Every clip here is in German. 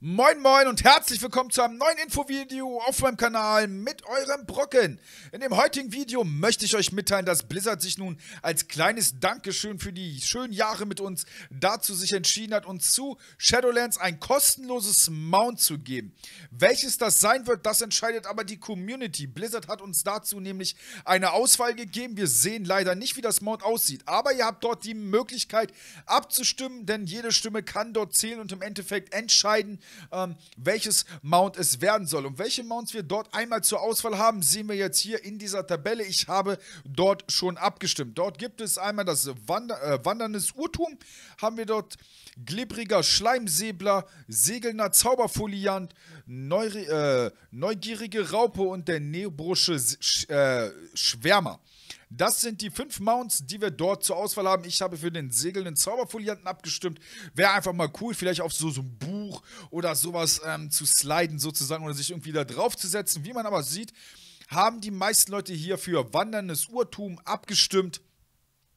Moin Moin und herzlich willkommen zu einem neuen Infovideo auf meinem Kanal mit eurem Brocken. In dem heutigen Video möchte ich euch mitteilen, dass Blizzard sich nun als kleines Dankeschön für die schönen Jahre mit uns dazu sich entschieden hat, uns zu Shadowlands ein kostenloses Mount zu geben. Welches das sein wird, das entscheidet aber die Community. Blizzard hat uns dazu nämlich eine Auswahl gegeben. Wir sehen leider nicht, wie das Mount aussieht, aber ihr habt dort die Möglichkeit abzustimmen, denn jede Stimme kann dort zählen und im Endeffekt entscheiden, ähm, welches Mount es werden soll. Und welche Mounts wir dort einmal zur Auswahl haben, sehen wir jetzt hier in dieser Tabelle. Ich habe dort schon abgestimmt. Dort gibt es einmal das Wander äh, Wanderndes Urtum, haben wir dort Glibriger Schleimsäbler, Segelnder Zauberfoliant, Neu äh, Neugierige Raupe und der Neobrusche Sch äh, Schwärmer. Das sind die fünf Mounts, die wir dort zur Auswahl haben. Ich habe für den segelnden Zauberfolianten abgestimmt. Wäre einfach mal cool, vielleicht auf so, so ein Buch oder sowas ähm, zu sliden sozusagen oder sich irgendwie da drauf zu setzen. Wie man aber sieht, haben die meisten Leute hier für wanderndes Urtum abgestimmt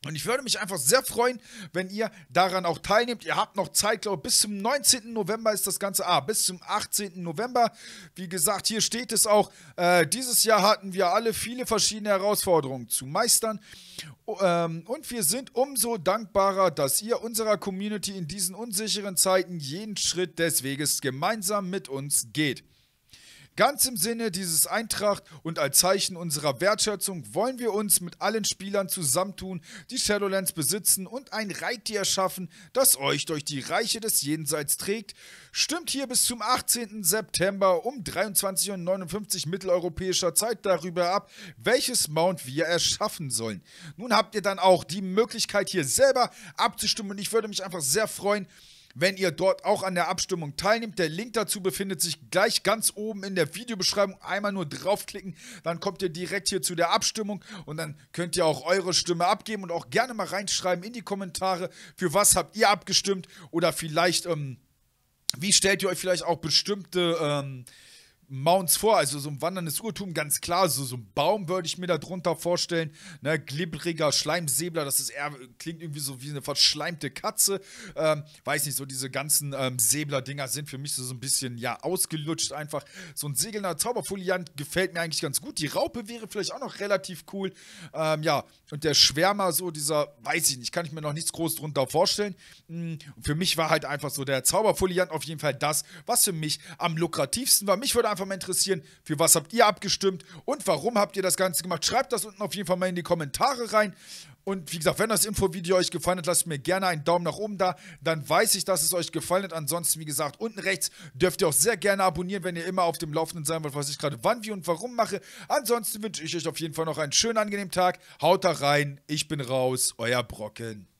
und ich würde mich einfach sehr freuen, wenn ihr daran auch teilnehmt. Ihr habt noch Zeit, glaube ich, bis zum 19. November ist das Ganze. Ah, bis zum 18. November. Wie gesagt, hier steht es auch. Äh, dieses Jahr hatten wir alle viele verschiedene Herausforderungen zu meistern. Ähm, und wir sind umso dankbarer, dass ihr unserer Community in diesen unsicheren Zeiten jeden Schritt des Weges gemeinsam mit uns geht. Ganz im Sinne dieses Eintracht und als Zeichen unserer Wertschätzung wollen wir uns mit allen Spielern zusammentun, die Shadowlands besitzen und ein Reittier schaffen, das euch durch die Reiche des Jenseits trägt. Stimmt hier bis zum 18. September um 23.59 Uhr mitteleuropäischer Zeit darüber ab, welches Mount wir erschaffen sollen. Nun habt ihr dann auch die Möglichkeit, hier selber abzustimmen und ich würde mich einfach sehr freuen, wenn ihr dort auch an der Abstimmung teilnehmt. Der Link dazu befindet sich gleich ganz oben in der Videobeschreibung. Einmal nur draufklicken, dann kommt ihr direkt hier zu der Abstimmung und dann könnt ihr auch eure Stimme abgeben und auch gerne mal reinschreiben in die Kommentare, für was habt ihr abgestimmt oder vielleicht, ähm, wie stellt ihr euch vielleicht auch bestimmte... Ähm, Mounds vor, also so ein wanderndes Urtum, ganz klar, so, so ein Baum würde ich mir da drunter vorstellen, ne, glibbriger Schleimsäbler, das ist eher, klingt irgendwie so wie eine verschleimte Katze, ähm, weiß nicht, so diese ganzen ähm, Säbler-Dinger sind für mich so, so ein bisschen, ja, ausgelutscht einfach, so ein segelnder Zauberfoliant gefällt mir eigentlich ganz gut, die Raupe wäre vielleicht auch noch relativ cool, ähm, ja, und der Schwärmer, so dieser, weiß ich nicht, kann ich mir noch nichts groß drunter vorstellen, mhm. für mich war halt einfach so der Zauberfoliant auf jeden Fall das, was für mich am lukrativsten war, mich würde einfach einfach mal interessieren, für was habt ihr abgestimmt und warum habt ihr das Ganze gemacht. Schreibt das unten auf jeden Fall mal in die Kommentare rein. Und wie gesagt, wenn das Infovideo euch gefallen hat, lasst mir gerne einen Daumen nach oben da. Dann weiß ich, dass es euch gefallen hat. Ansonsten, wie gesagt, unten rechts dürft ihr auch sehr gerne abonnieren, wenn ihr immer auf dem Laufenden sein wollt, was ich gerade wann, wie und warum mache. Ansonsten wünsche ich euch auf jeden Fall noch einen schönen, angenehmen Tag. Haut da rein. Ich bin raus. Euer Brocken.